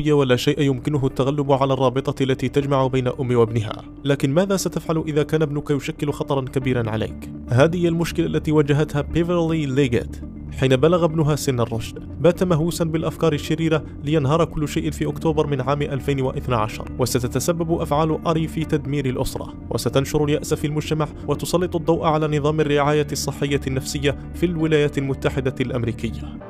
عفوية ولا شيء يمكنه التغلب على الرابطة التي تجمع بين أم وابنها لكن ماذا ستفعل إذا كان ابنك يشكل خطرا كبيرا عليك؟ هذه هي المشكلة التي واجهتها بيفرلي ليجيت حين بلغ ابنها سن الرشد بات مهووسا بالأفكار الشريرة لينهار كل شيء في أكتوبر من عام 2012 وستتسبب أفعال أري في تدمير الأسرة وستنشر اليأس في المجتمع وتسلط الضوء على نظام الرعاية الصحية النفسية في الولايات المتحدة الأمريكية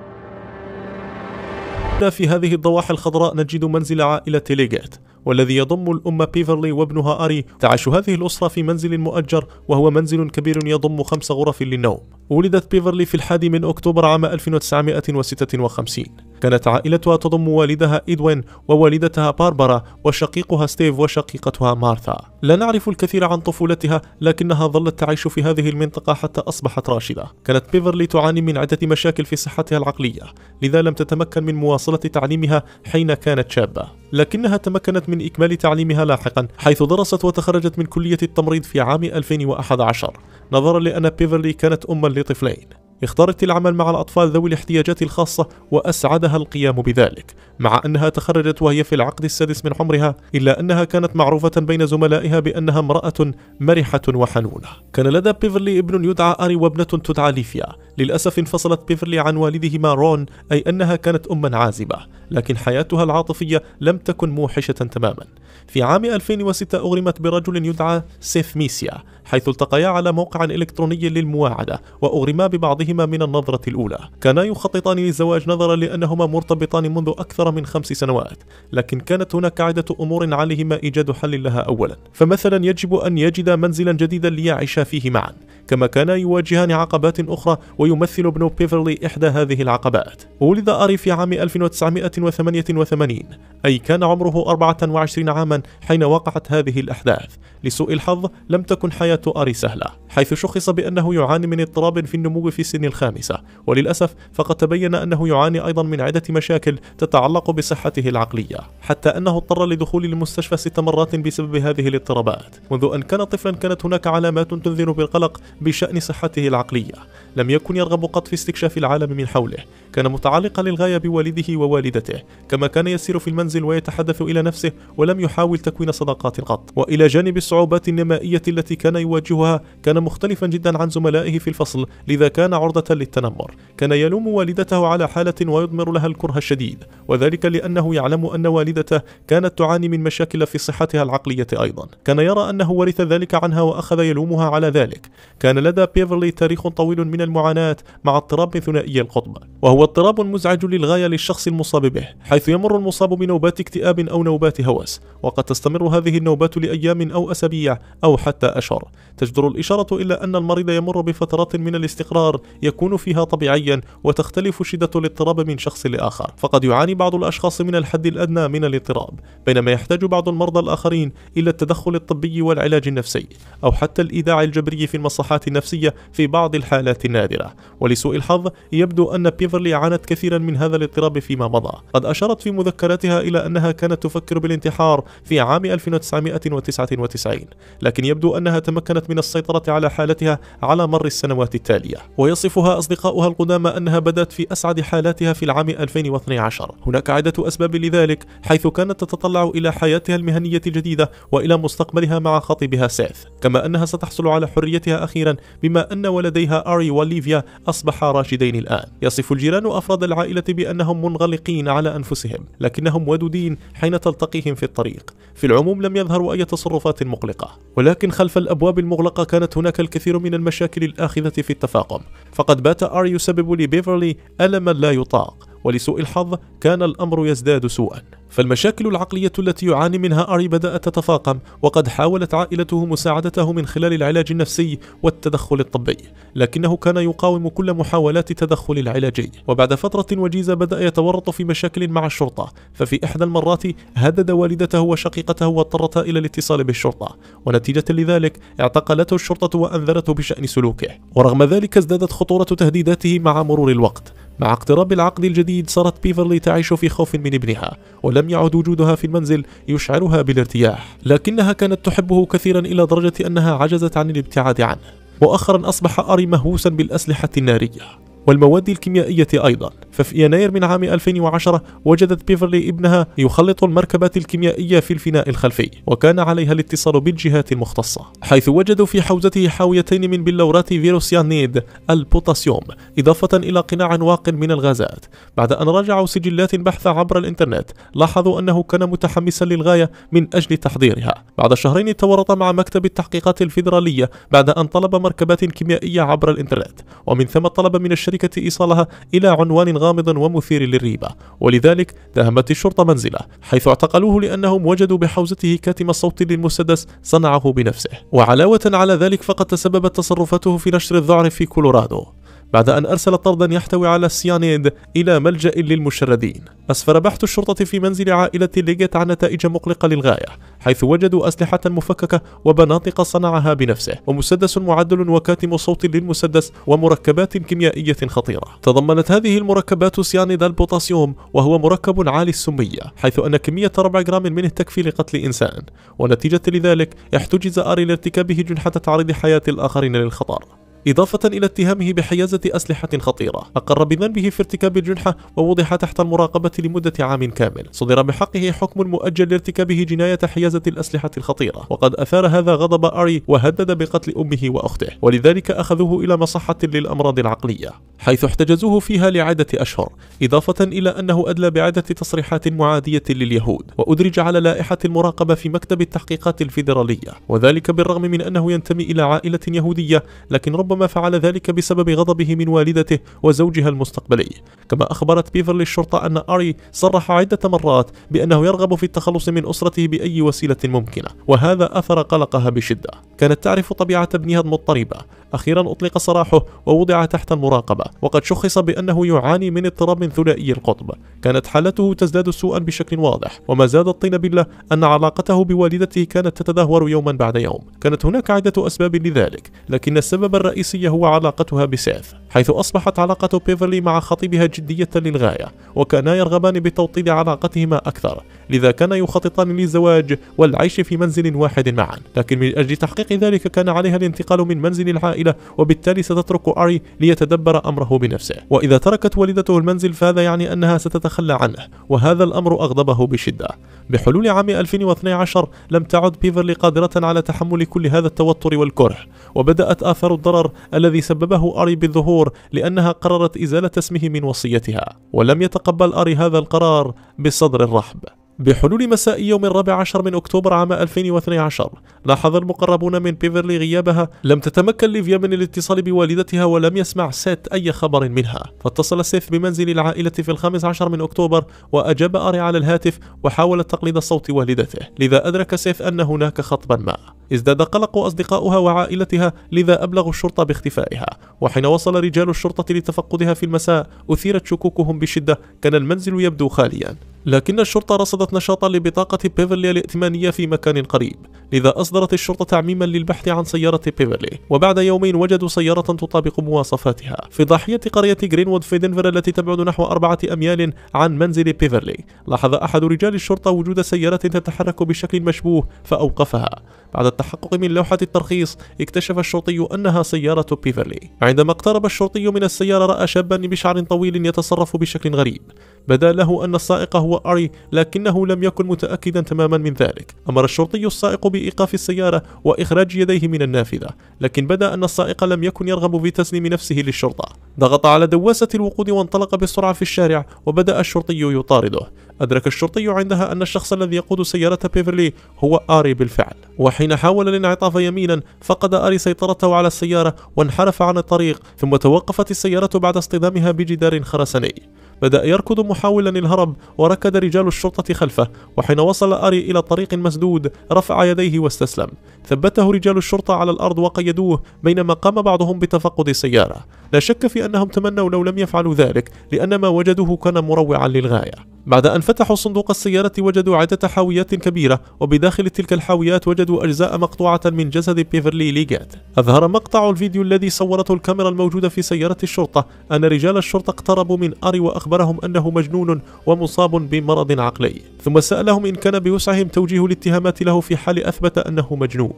في هذه الضواحي الخضراء نجد منزل عائلة ليغيت والذي يضم الأم بيفرلي وابنها أري تعيش هذه الأسرة في منزل مؤجر وهو منزل كبير يضم خمس غرف للنوم ولدت بيفرلي في الحادي من أكتوبر عام 1956 كانت عائلتها تضم والدها إدوين ووالدتها باربرا وشقيقها ستيف وشقيقتها مارثا لا نعرف الكثير عن طفولتها لكنها ظلت تعيش في هذه المنطقة حتى أصبحت راشدة كانت بيفرلي تعاني من عدة مشاكل في صحتها العقلية لذا لم تتمكن من مواصلة تعليمها حين كانت شابة لكنها تمكنت من إكمال تعليمها لاحقا حيث درست وتخرجت من كلية التمريض في عام 2011 نظرا لأن بيفرلي كانت أما لطفلين اختارت العمل مع الأطفال ذوي الاحتياجات الخاصة وأسعدها القيام بذلك مع أنها تخرجت وهي في العقد السادس من عمرها إلا أنها كانت معروفة بين زملائها بأنها امرأة مرحة وحنونة كان لدى بيفرلي ابن يدعى أري وابنة تدعى ليفيا للأسف انفصلت بيفرلي عن والدهما رون أي أنها كانت أما عازبة لكن حياتها العاطفية لم تكن موحشة تماما في عام 2006 أغرمت برجل يدعى سيف ميسيا حيث التقيا على موقع إلكتروني للمواعدة وأغرما ببعضهما حياتهما من النظرة الأولى كانا يخططان للزواج نظرا لأنهما مرتبطان منذ أكثر من خمس سنوات لكن كانت هناك عدة أمور عليهما إيجاد حل لها أولا فمثلا يجب أن يجدا منزلا جديدا ليعيشا فيه معا كما كانا يواجهان عقبات أخرى ويمثل ابن بيفرلي إحدى هذه العقبات ولد أري في عام 1988 أي كان عمره 24 عاما حين وقعت هذه الأحداث لسوء الحظ لم تكن حياة أري سهلة حيث شخص بأنه يعاني من اضطراب في النمو في سن السن الخامسة وللأسف فقد تبين أنه يعاني أيضا من عدة مشاكل تتعلق بصحته العقلية حتى أنه اضطر لدخول المستشفى ست مرات بسبب هذه الاضطرابات منذ أن كان طفلا كانت هناك علامات تنذر بالقلق بشأن صحته العقلية لم يكن يرغب قط في استكشاف العالم من حوله كان متعلقا للغاية بوالده ووالدته كما كان يسير في المنزل ويتحدث إلى نفسه ولم يحاول تكوين صداقات قط وإلى جانب الصعوبات النمائية التي كان يواجهها كان مختلفا جدا عن زملائه في الفصل لذا كان عرضة للتنمر كان يلوم والدته على حالة ويضمر لها الكره الشديد وذلك لأنه يعلم أن والدته كانت تعاني من مشاكل في صحتها العقلية أيضا كان يرى أنه ورث ذلك عنها وأخذ يلومها على ذلك كان لدى بيفرلي تاريخ طويل من من المعاناة مع اضطراب ثنائي القطب وهو اضطراب مزعج للغاية للشخص المصاب به حيث يمر المصاب بنوبات اكتئاب أو نوبات هوس وقد تستمر هذه النوبات لأيام أو أسابيع أو حتى أشهر تجدر الإشارة إلى أن المريض يمر بفترات من الاستقرار يكون فيها طبيعيا وتختلف شدة الاضطراب من شخص لآخر فقد يعاني بعض الأشخاص من الحد الأدنى من الاضطراب بينما يحتاج بعض المرضى الآخرين إلى التدخل الطبي والعلاج النفسي أو حتى الإيداع الجبري في المصحات النفسية في بعض الحالات نادرة ولسوء الحظ يبدو أن بيفرلي عانت كثيرا من هذا الاضطراب فيما مضى قد أشارت في مذكراتها إلى أنها كانت تفكر بالانتحار في عام 1999 لكن يبدو أنها تمكنت من السيطرة على حالتها على مر السنوات التالية ويصفها أصدقاؤها القدامى أنها بدأت في أسعد حالاتها في العام 2012 هناك عدة أسباب لذلك حيث كانت تتطلع إلى حياتها المهنية الجديدة وإلى مستقبلها مع خطيبها سيث كما أنها ستحصل على حريتها أخيرا بما أن ولديها آري وليفيا أصبحا راشدين الآن يصف الجيران أفراد العائلة بأنهم منغلقين على أنفسهم لكنهم ودودين حين تلتقيهم في الطريق في العموم لم يظهروا أي تصرفات مقلقة ولكن خلف الأبواب المغلقة كانت هناك الكثير من المشاكل الآخذة في التفاقم فقد بات آر يسبب لبيفرلي ألما لا يطاق ولسوء الحظ كان الأمر يزداد سوءا فالمشاكل العقلية التي يعاني منها أري بدأت تتفاقم وقد حاولت عائلته مساعدته من خلال العلاج النفسي والتدخل الطبي لكنه كان يقاوم كل محاولات التدخل العلاجي وبعد فترة وجيزة بدأ يتورط في مشاكل مع الشرطة ففي إحدى المرات هدد والدته وشقيقته واضطرتا إلى الاتصال بالشرطة ونتيجة لذلك اعتقلته الشرطة وأنذرته بشأن سلوكه ورغم ذلك ازدادت خطورة تهديداته مع مرور الوقت مع اقتراب العقد الجديد صارت بيفرلي تعيش في خوف من ابنها ولم يعد وجودها في المنزل يشعرها بالارتياح لكنها كانت تحبه كثيرا إلى درجة أنها عجزت عن الابتعاد عنه مؤخرا أصبح أري مهووسا بالأسلحة النارية والمواد الكيميائية أيضا ففي يناير من عام 2010 وجدت بيفرلي ابنها يخلط المركبات الكيميائية في الفناء الخلفي وكان عليها الاتصال بالجهات المختصة حيث وجدوا في حوزته حاويتين من بلورات فيروسيانيد البوتاسيوم إضافة إلى قناع واق من الغازات بعد أن راجعوا سجلات بحث عبر الإنترنت لاحظوا أنه كان متحمسا للغاية من أجل تحضيرها بعد شهرين تورط مع مكتب التحقيقات الفيدرالية بعد أن طلب مركبات كيميائية عبر الإنترنت ومن ثم طلب من الشركة إيصالها إلى عنوان غامض ومثير للريبة ولذلك داهمت الشرطة منزله حيث اعتقلوه لأنهم وجدوا بحوزته كاتم الصوت للمسدس صنعه بنفسه وعلاوة على ذلك فقد تسببت تصرفاته في نشر الذعر في كولورادو بعد أن أرسل طردا يحتوي على السيانيد إلى ملجأ للمشردين أسفر بحث الشرطة في منزل عائلة ليجت عن نتائج مقلقة للغاية حيث وجدوا أسلحة مفككة وبناطق صنعها بنفسه ومسدس معدل وكاتم صوت للمسدس ومركبات كيميائية خطيرة تضمنت هذه المركبات سيانيد البوتاسيوم وهو مركب عالي السمية حيث أن كمية ربع جرام منه تكفي لقتل إنسان ونتيجة لذلك احتجز آري لارتكابه جنحة تعريض حياة الآخرين للخطر إضافة إلى اتهامه بحيازة أسلحة خطيرة أقر بذنبه في ارتكاب الجنحة ووضع تحت المراقبة لمدة عام كامل صدر بحقه حكم مؤجل لارتكابه جناية حيازة الأسلحة الخطيرة وقد أثار هذا غضب أري وهدد بقتل أمه وأخته ولذلك أخذوه إلى مصحة للأمراض العقلية حيث احتجزوه فيها لعدة أشهر إضافة إلى أنه أدلى بعدة تصريحات معادية لليهود وأدرج على لائحة المراقبة في مكتب التحقيقات الفيدرالية وذلك بالرغم من أنه ينتمي إلى عائلة يهودية لكن رب وربما فعل ذلك بسبب غضبه من والدته وزوجها المستقبلي كما أخبرت بيفرلي الشرطة أن أري صرح عدة مرات بأنه يرغب في التخلص من أسرته بأي وسيلة ممكنة وهذا أثر قلقها بشدة كانت تعرف طبيعة ابنها المضطربة أخيرا أطلق سراحه ووضع تحت المراقبة وقد شخص بأنه يعاني من اضطراب ثنائي القطب كانت حالته تزداد سوءا بشكل واضح وما زاد الطين بلة أن علاقته بوالدته كانت تتدهور يوما بعد يوم كانت هناك عدة أسباب لذلك لكن السبب الرئيسي هو علاقتها بسيف حيث أصبحت علاقة بيفرلي مع خطيبها جدية للغاية وكانا يرغبان بتوطيد علاقتهما أكثر لذا كان يخططان للزواج والعيش في منزل واحد معا لكن من أجل تحقيق ذلك كان عليها الانتقال من منزل العائلة وبالتالي ستترك أري ليتدبر أمره بنفسه وإذا تركت والدته المنزل فهذا يعني أنها ستتخلى عنه وهذا الأمر أغضبه بشدة بحلول عام 2012 لم تعد بيفرلي قادرة على تحمل كل هذا التوتر والكره وبدأت آثار الضرر الذي سببه أري بالظهور لأنها قررت إزالة اسمه من وصيتها ولم يتقبل أري هذا القرار بصدر الرحب بحلول مساء يوم الرابع عشر من أكتوبر عام 2012 لاحظ المقربون من بيفرلي غيابها لم تتمكن ليفيا من الاتصال بوالدتها ولم يسمع سات أي خبر منها فاتصل سيث بمنزل العائلة في الخامس عشر من أكتوبر وأجاب أري على الهاتف وحاول تقليد صوت والدته لذا أدرك سيث أن هناك خطبا ما ازداد قلق أصدقاؤها وعائلتها لذا أبلغوا الشرطة باختفائها وحين وصل رجال الشرطة لتفقدها في المساء أثيرت شكوكهم بشدة كان المنزل يبدو خاليا لكن الشرطة رصدت نشاطا لبطاقة بيفرلي الائتمانية في مكان قريب لذا أصدرت الشرطة تعميما للبحث عن سيارة بيفرلي وبعد يومين وجدوا سيارة تطابق مواصفاتها في ضاحية قرية جرينوود في دنفر التي تبعد نحو أربعة أميال عن منزل بيفرلي لاحظ أحد رجال الشرطة وجود سيارة تتحرك بشكل مشبوه فأوقفها بعد التحقق من لوحة الترخيص اكتشف الشرطي أنها سيارة بيفرلي عندما اقترب الشرطي من السيارة رأى شابا بشعر طويل يتصرف بشكل غريب بدا له أن السائق هو أري لكنه لم يكن متأكدا تماما من ذلك أمر الشرطي السائق بإيقاف السيارة وإخراج يديه من النافذة لكن بدا أن السائق لم يكن يرغب في تسليم نفسه للشرطة ضغط على دواسة الوقود وانطلق بسرعة في الشارع وبدأ الشرطي يطارده أدرك الشرطي عندها أن الشخص الذي يقود سيارة بيفرلي هو آري بالفعل وحين حاول الانعطاف يمينا فقد آري سيطرته على السيارة وانحرف عن الطريق ثم توقفت السيارة بعد اصطدامها بجدار خرساني بدأ يركض محاولا الهرب وركض رجال الشرطة خلفه وحين وصل أري إلى طريق مسدود رفع يديه واستسلم ثبته رجال الشرطة على الأرض وقيدوه بينما قام بعضهم بتفقد السيارة لا شك في أنهم تمنوا لو لم يفعلوا ذلك لأن ما وجدوه كان مروعا للغاية بعد أن فتحوا صندوق السيارة وجدوا عدة حاويات كبيرة وبداخل تلك الحاويات وجدوا أجزاء مقطوعة من جسد بيفرلي ليجات أظهر مقطع الفيديو الذي صورته الكاميرا الموجودة في سيارة الشرطة أن رجال الشرطة اقتربوا من أري وأخبرهم أنه مجنون ومصاب بمرض عقلي ثم سألهم إن كان بوسعهم توجيه الاتهامات له في حال أثبت أنه مجنون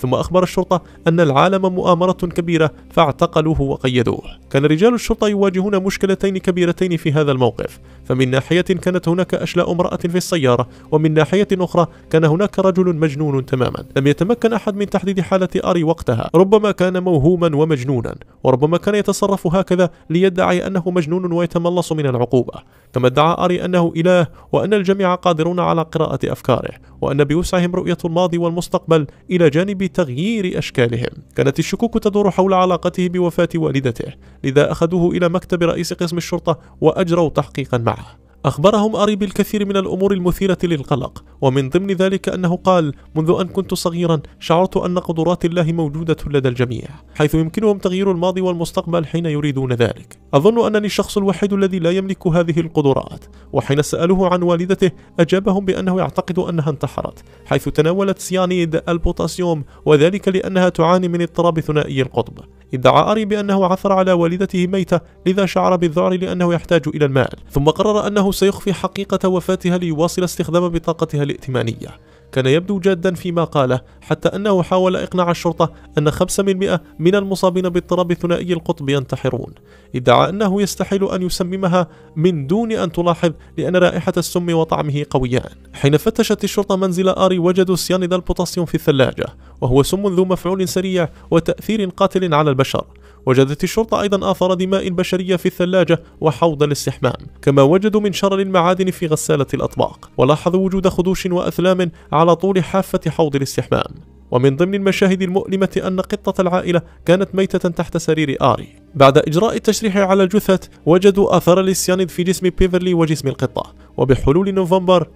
ثم أخبر الشرطة أن العالم مؤامرة كبيرة فاعتقلوه وقيدوه كان رجال الشرطة يواجهون مشكلتين كبيرتين في هذا الموقف فمن ناحية كانت هناك أشلاء امرأة في السيارة ومن ناحية أخرى كان هناك رجل مجنون تماما لم يتمكن أحد من تحديد حالة أري وقتها ربما كان موهوما ومجنونا وربما كان يتصرف هكذا ليدعي أنه مجنون ويتملص من العقوبة كما ادعى أري أنه إله وأن الجميع قادرون على قراءة أفكاره وأن بوسعهم رؤية الماضي والمستقبل إلى جانب تغيير أشكالهم كانت الشكوك تدور حول علاقته بوفاة والدته لذا أخذوه إلى مكتب رئيس قسم الشرطة وأجروا تحقيقا معه الجرح أخبرهم أري بالكثير من الأمور المثيرة للقلق ومن ضمن ذلك أنه قال منذ أن كنت صغيرا شعرت أن قدرات الله موجودة لدى الجميع حيث يمكنهم تغيير الماضي والمستقبل حين يريدون ذلك أظن أنني الشخص الوحيد الذي لا يملك هذه القدرات وحين سأله عن والدته أجابهم بأنه يعتقد أنها انتحرت حيث تناولت سيانيد البوتاسيوم وذلك لأنها تعاني من اضطراب ثنائي القطب ادعى أري بأنه عثر على والدته ميتة لذا شعر بالذعر لأنه يحتاج إلى المال ثم قرر أنه سيخفي حقيقة وفاتها ليواصل استخدام بطاقتها الائتمانية كان يبدو جادا فيما قاله حتى أنه حاول إقناع الشرطة أن 5% من المصابين باضطراب ثنائي القطب ينتحرون ادعى أنه يستحيل أن يسممها من دون أن تلاحظ لأن رائحة السم وطعمه قويان حين فتشت الشرطة منزل آري وجدوا سيانيد البوتاسيوم في الثلاجة وهو سم ذو مفعول سريع وتأثير قاتل على البشر وجدت الشرطة أيضا آثار دماء بشرية في الثلاجة وحوض الاستحمام كما وجدوا من شرر المعادن في غسالة الأطباق ولاحظوا وجود خدوش وأثلام على طول حافة حوض الاستحمام ومن ضمن المشاهد المؤلمة أن قطة العائلة كانت ميتة تحت سرير آري بعد إجراء التشريح على الجثث وجدوا آثار الإسيانيد في جسم بيفرلي وجسم القطة وبحلول نوفمبر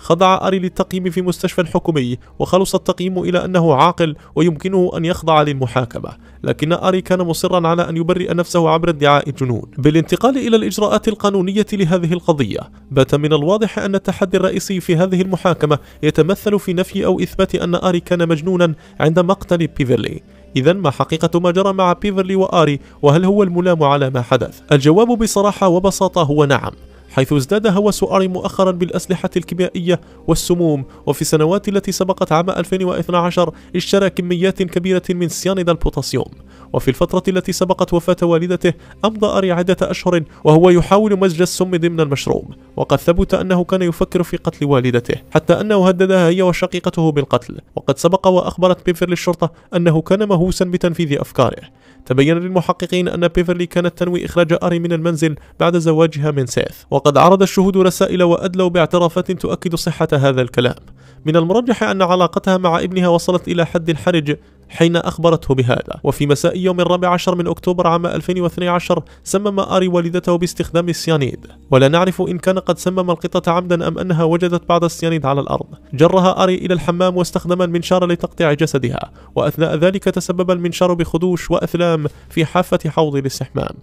خضع أري للتقييم في مستشفى حكومي وخلص التقييم إلى أنه عاقل ويمكنه أن يخضع للمحاكمة لكن أري كان مصرا على أن يبرئ نفسه عبر ادعاء الجنون بالانتقال إلى الإجراءات القانونية لهذه القضية بات من الواضح أن التحدي الرئيسي في هذه المحاكمة يتمثل في نفي أو إثبات أن أري كان مجنونا عند مقتل بيفرلي إذا ما حقيقة ما جرى مع بيفرلي وآري وهل هو الملام على ما حدث؟ الجواب بصراحة وبساطة هو نعم حيث ازداد هوس أري مؤخرا بالأسلحة الكيميائية والسموم وفي السنوات التي سبقت عام 2012 اشترى كميات كبيرة من سيانيد البوتاسيوم وفي الفترة التي سبقت وفاة والدته أمضى أري عدة أشهر وهو يحاول مزج السم ضمن المشروم وقد ثبت أنه كان يفكر في قتل والدته حتى أنه هددها هي وشقيقته بالقتل وقد سبق وأخبرت بيفرلي الشرطة أنه كان مهوسا بتنفيذ أفكاره تبين للمحققين أن بيفرلي كانت تنوي إخراج أري من المنزل بعد زواجها من سيث وقد عرض الشهود رسائل وأدلوا باعترافات تؤكد صحة هذا الكلام من المرجح أن علاقتها مع ابنها وصلت إلى حد حرج حين أخبرته بهذا وفي مساء يوم الرابع عشر من أكتوبر عام 2012 سمم آري والدته باستخدام السيانيد ولا نعرف إن كان قد سمم القطة عمدا أم أنها وجدت بعض السيانيد على الأرض جرها آري إلى الحمام واستخدم المنشار لتقطيع جسدها وأثناء ذلك تسبب المنشار بخدوش وأثلام في حافة حوض الاستحمام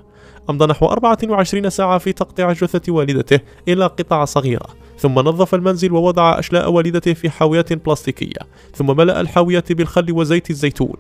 أمضى نحو 24 ساعة في تقطيع جثة والدته إلى قطع صغيرة ثم نظف المنزل ووضع أشلاء والدته في حاويات بلاستيكية ثم ملأ الحاوية بالخل وزيت الزيتون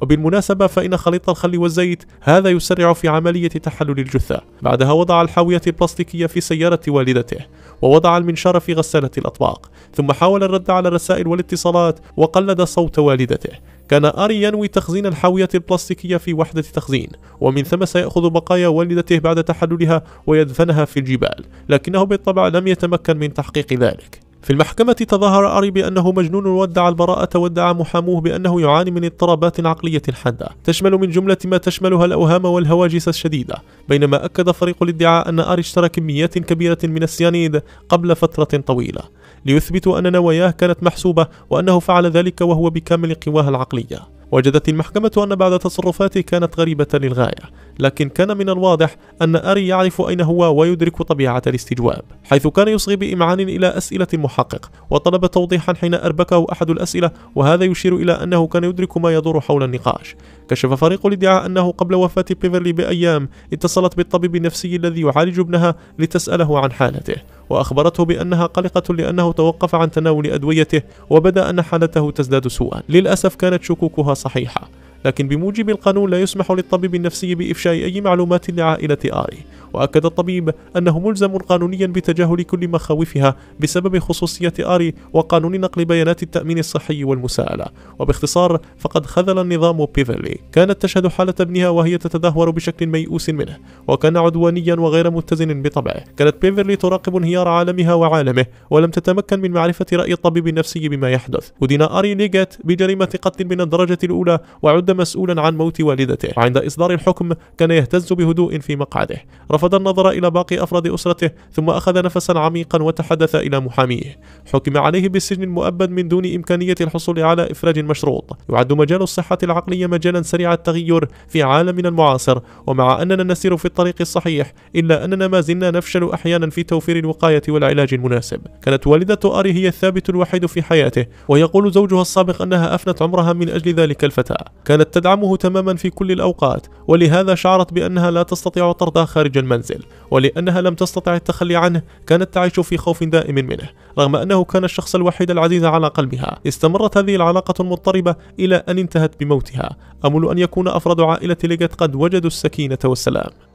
وبالمناسبة فإن خليط الخل والزيت هذا يسرع في عملية تحلل الجثة بعدها وضع الحاوية البلاستيكية في سيارة والدته ووضع المنشار في غسالة الأطباق ثم حاول الرد على الرسائل والاتصالات وقلد صوت والدته كان آري ينوي تخزين الحاوية البلاستيكية في وحدة تخزين ومن ثم سيأخذ بقايا والدته بعد تحللها ويدفنها في الجبال لكنه بالطبع لم يتمكن من تحقيق ذلك في المحكمة تظاهر أري بأنه مجنون وادعى البراءة وادعى محاموه بأنه يعاني من اضطرابات عقلية حادة تشمل من جملة ما تشملها الأوهام والهواجس الشديدة بينما أكد فريق الادعاء أن أري اشترى كميات كبيرة من السيانيد قبل فترة طويلة ليثبتوا أن نواياه كانت محسوبة وأنه فعل ذلك وهو بكامل قواه العقلية وجدت المحكمة أن بعض تصرفاته كانت غريبة للغاية لكن كان من الواضح أن أري يعرف أين هو ويدرك طبيعة الاستجواب حيث كان يصغي بإمعان إلى أسئلة المحقق وطلب توضيحا حين أربكه أحد الأسئلة وهذا يشير إلى أنه كان يدرك ما يدور حول النقاش كشف فريق الادعاء أنه قبل وفاة بيفرلي بأيام اتصلت بالطبيب النفسي الذي يعالج ابنها لتسأله عن حالته وأخبرته بأنها قلقة لأنه توقف عن تناول أدويته وبدا أن حالته تزداد سوءا للأسف كانت شكوكها صحيحة لكن بموجب القانون لا يسمح للطبيب النفسي بإفشاء أي معلومات لعائلة آري وأكد الطبيب أنه ملزم قانونيا بتجاهل كل مخاوفها بسبب خصوصية آري وقانون نقل بيانات التأمين الصحي والمساءلة وباختصار فقد خذل النظام بيفرلي كانت تشهد حالة ابنها وهي تتدهور بشكل ميؤوس منه وكان عدوانيا وغير متزن بطبعه كانت بيفرلي تراقب انهيار عالمها وعالمه ولم تتمكن من معرفة رأي الطبيب النفسي بما يحدث ودين آري ليجات بجريمة قتل من الدرجة الأولى وعد مسؤولا عن موت والدته وعند إصدار الحكم كان يهتز بهدوء في مقعده رفض النظر إلى باقي أفراد أسرته ثم أخذ نفسا عميقا وتحدث إلى محاميه حكم عليه بالسجن المؤبد من دون إمكانية الحصول على إفراج مشروط يعد مجال الصحة العقلية مجالا سريع التغير في عالمنا المعاصر ومع أننا نسير في الطريق الصحيح إلا أننا ما زلنا نفشل أحيانا في توفير الوقاية والعلاج المناسب كانت والدة آري هي الثابت الوحيد في حياته ويقول زوجها السابق أنها أفنت عمرها من أجل ذلك الفتاة كانت تدعمه تماما في كل الأوقات ولهذا شعرت بأنها لا تستطيع طرده خارج المنزل المنزل ولأنها لم تستطع التخلي عنه كانت تعيش في خوف دائم منه رغم أنه كان الشخص الوحيد العزيز على قلبها استمرت هذه العلاقة المضطربة إلى أن انتهت بموتها أمل أن يكون أفراد عائلة ليجت قد وجدوا السكينة والسلام